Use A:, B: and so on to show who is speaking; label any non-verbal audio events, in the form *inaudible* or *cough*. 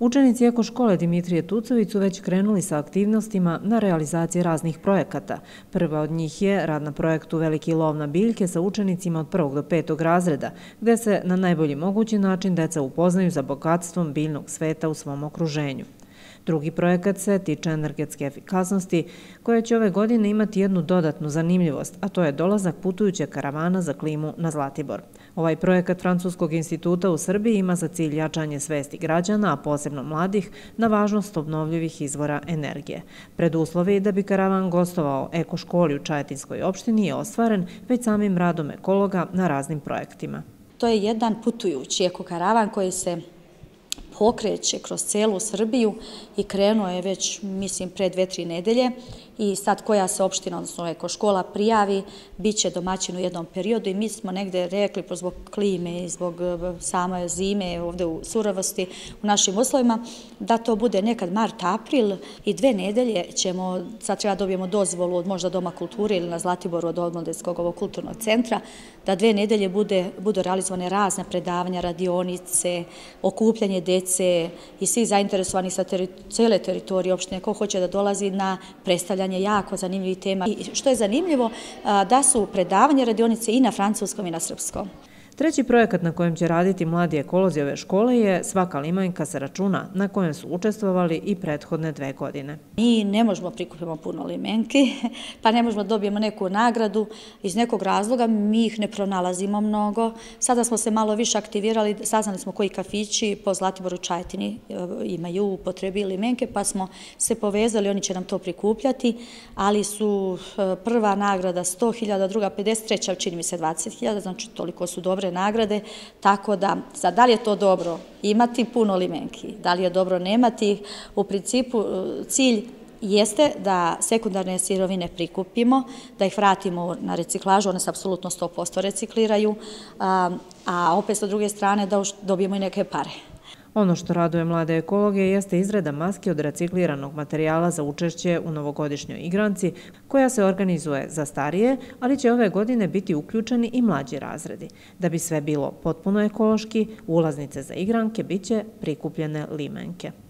A: Učenici Eko škole Dimitrije Tucović su već krenuli sa aktivnostima na realizaciji raznih projekata. Prva od njih je rad na projektu Veliki lov na biljke sa učenicima od prvog do petog razreda, gde se na najbolji mogući način deca upoznaju za bogatstvom biljnog sveta u svom okruženju. Drugi projekat se tiče energetske efikasnosti, koja će ove godine imati jednu dodatnu zanimljivost, a to je dolazak putujuće karavana za klimu na Zlatibor. Ovaj projekat Francuskog instituta u Srbiji ima za cilj jačanje svesti građana, a posebno mladih, na važnost obnovljivih izvora energije. je da bi karavan gostovao ekoškoli u Čajetinskoj opštini je ostvaren već samim radom ekologa na raznim projektima.
B: To je jedan putujući ekokaravan koji se pokreće kroz celu Srbiju i krenuo je već, mislim, pre dve, tri nedelje i sad koja se opština, odnosno eko škola, prijavi, bit će domaćin u jednom periodu i mi smo negde rekli zbog klime i zbog e, same zime ovde u surovosti u našim uslovima da to bude nekad mart, april i dve nedelje ćemo, sad treba dobijemo dozvolu od možda Doma kulture ili na Zlatiboru od Odmodeskog ovog kulturnog centra, da dve nedelje bude realizovane razne predavanja, radionice, okupljanje dece dece i svih zainteresovanih sa cele teritorije opštine ko hoće da dolazi na predstavljanje jako zanimljivih tema. I što je zanimljivo, da su predavanje radionice i na francuskom i
A: na srpskom. Treći projekat na kojem će raditi mladi ekolozi ove škole je svaka limanjka sa računa na kojem su učestvovali i prethodne dve godine. Mi ne možemo prikupiti puno
B: limenke, *laughs* pa ne možemo dobijemo neku nagradu. Iz nekog razloga mi ih ne pronalazimo mnogo. Sada smo se malo više aktivirali, saznali smo koji kafići po Zlatiboru Čajtini eh, imaju upotrebi limenke, pa smo se povezali, oni će nam to prikupljati, ali su eh, prva nagrada 100.000, druga 53.000, čini mi se 20.000, znači toliko su dobre dobre nagrade, tako da sad da li je to dobro imati puno limenki, da li je dobro nemati ih, u principu e, cilj jeste da sekundarne sirovine prikupimo, da ih vratimo na reciklažu, one se apsolutno 100% recikliraju, a opet sa druge strane da dobijemo i neke pare.
A: Ono što raduje mlade ekologe jeste izreda maske od recikliranog materijala za učešće u novogodišnjoj igranci, koja se organizuje za starije, ali će ove godine biti uključeni i mlađi razredi. Da bi sve bilo potpuno ekološki, ulaznice za igranke bit će prikupljene limenke.